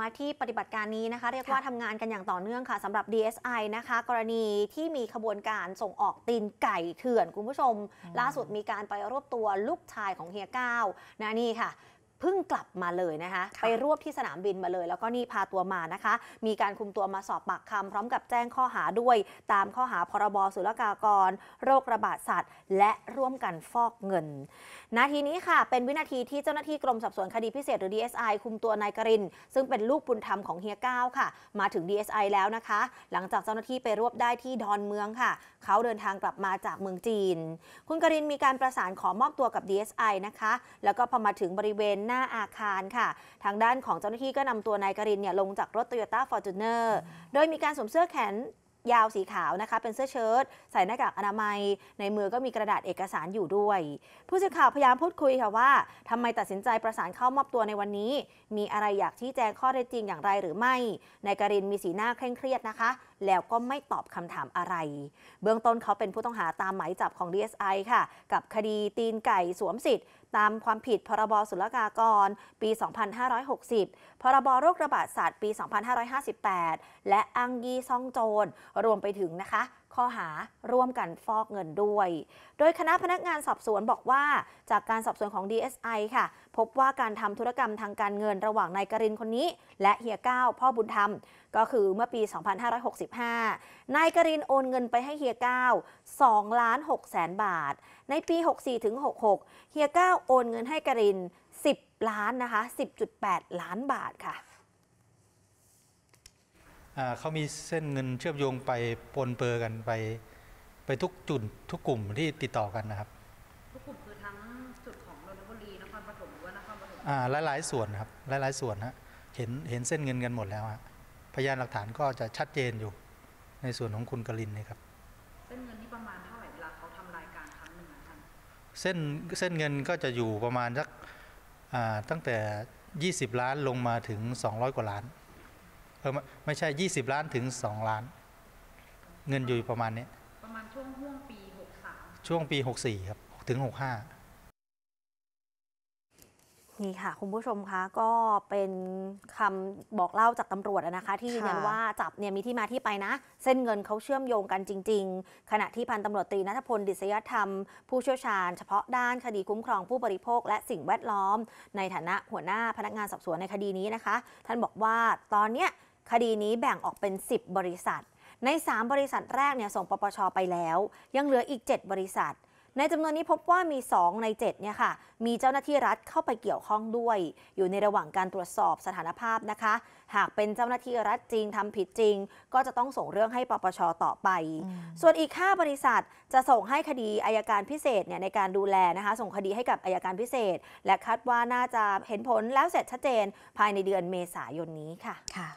มาที่ปฏิบัติการนี้นะคะ เรียกว่าทำงานกันอย่างต่อเนื่องค่ะสำหรับ DSI นะคะ กรณีที่มีขบวนการส่งออกตีนไก่เถื่อนคุณผู้ชมล่าสุดมีการไปรวบตัวลูกชายของเฮียก้านะนี่ค่ะพิ่งกลับมาเลยนะคะคะ ไปรวบที่สนามบินมาเลย แล้วก็นี่พาตัวมานะคะ มีการคุมตัวมาสอบปากคำพร้อมกับแจ้งข้อหาด้วย ตามข้อหาพรบสุลกากร โรคระบาดสัตว์ และร่วมกันฟอกเงิน นาทีนี้ค่ะ เป็นวินาทีที่เจ้าหน้าที่กรมสอบสวนคดีพิเศษหรือ DSI คุมตัวนายกริน ซึ่งเป็นลูกบุญธรรมของเฮียก้าค่ะ มาถึง DSI แล้วนะคะ หลังจากเจ้าหน้าที่ไปรวบได้ที่ดอนเมืองค่ะเขาเดินทางกลับมาจากเมืองจีน คุณกรินมีการประสานขอมอบตัวกับ DSI นะคะแล้วก็พอมาถึงบริเวณหน้าหน้าอาคารค่ะ ทางด้านของเจ้าหน้าที่ก็นำตัวนายกรินเนี่ยลงจากรถโตโยต้าฟอร์จูเนอร์โดยมีการสวมเสื้อแขนยาวสีขาวนะคะ เป็นเสื้อเชิ้ตใส่หน้ากากอนามัยในมือก็มีกระดาษเอกสารอยู่ด้วย ผู้สื่อข่าวพยายามพูดคุยค่ะว่า ทำไมตัดสินใจประสานเข้ามอบตัวในวันนี้ มีอะไรอยากชี้แจงข้อเท็จจริงอย่างไรหรือไม่ นายกรินมีสีหน้าเคร่งเครียดนะคะ แล้วก็ไม่ตอบคำถามอะไร เบื้องต้นเขาเป็นผู้ต้องหาตามหมายจับของ DSI ค่ะ กับคดีตีนไก่สวมสิทธิ์ตามความผิดพรบศุลกากรปี 2560 พรบโรคระบาดสัตว์ปี 2558 และอังยีซ่องโจรรวมไปถึงนะคะข้อหาร่วมกันฟอกเงินด้วย โดยคณะพนักงานสอบสวนบอกว่าจากการสอบสวนของ DSI ค่ะ พบว่าการทำธุรกรรมทางการเงินระหว่างนายกรินคนนี้ และเฮียก้าพ่อบุญธรรม ก็คือเมื่อปี 2565 นายกรินโอนเงินไปให้เฮียก้า2ล้าน6แสนบาท ในปี 64-66 เฮียก้าโอนเงินให้กริน 10 ล้านนะคะ 10.8 ล้านบาทค่ะเขามีเส้นเงินเชื่อมโยงไปปนเปื้อกันไปไปทุกจุดทุกกลุ่มที่ติดต่อกันนะครับ ทุกกลุ่มคือทั้งจุดของนนทบุรีนครปฐมหรือว่านครปฐมอ่าหลายยส่วนครับ หลายยส่วนฮะเห็นเห็นเส้นเงินกันหมดแล้วฮะพยานหลักฐานก็จะชัดเจนอยู่ในส่วนของคุณกลินนะครับเส้นเงินนี่ประมาณเท่าไหร่เวลาเขาทำรายการครั้งหนึ่งท่านเส้นเส้นเงินก็จะอยู่ประมาณสักตั้งแต่ 20 ล้านลงมาถึง 200กว่าล้านออไม่ใช่ 20 ล้านถึง 2 ล้าน เงินอยู่ประมาณนี้ ประมาณช่วงห่วงปี63ช่วงปี 64 ครับถึง 65นี่ค่ะ คุณผู้ชมคะก็เป็นคำบอกเล่าจากตำรวจนะคะ ที่ยืนยันว่าจับเนี่ยมีที่มาที่ไปนะ เส้นเงินเขาเชื่อมโยงกันจริง ๆ ขณะที่พันตำรวจตรีนัทพลดิษยธรรม ผู้เชี่ยวชาญเฉพาะด้านคดีคุ้มครองผู้บริโภค และสิ่งแวดล้อม ในฐานะหัวหน้าพนักงานสอบสวนในคดีนี้นะคะ ท่านบอกว่าตอนเนี้ยคดีนี้แบ่งออกเป็น 10 บริษัท ใน 3 บริษัทแรกเนี่ยส่งปปชไปแล้ว ยังเหลืออีก 7 บริษัท ในจำนวนนี้พบว่ามี 2 ใน 7 เนี่ยค่ะ มีเจ้าหน้าที่รัฐเข้าไปเกี่ยวข้องด้วย อยู่ในระหว่างการตรวจสอบสถานภาพนะคะ หากเป็นเจ้าหน้าที่รัฐจริงทำผิดจริง ก็จะต้องส่งเรื่องให้ปปชต่อไป ส่วนอีก5บริษัทจะส่งให้คดีอายการพิเศษเนี่ยในการดูแลนะคะ ส่งคดีให้กับอายการพิเศษ และคาดว่าน่าจะเห็นผลแล้วเสร็จชัดเจนภายในเดือนเมษายนนี้ค่ะค่ะ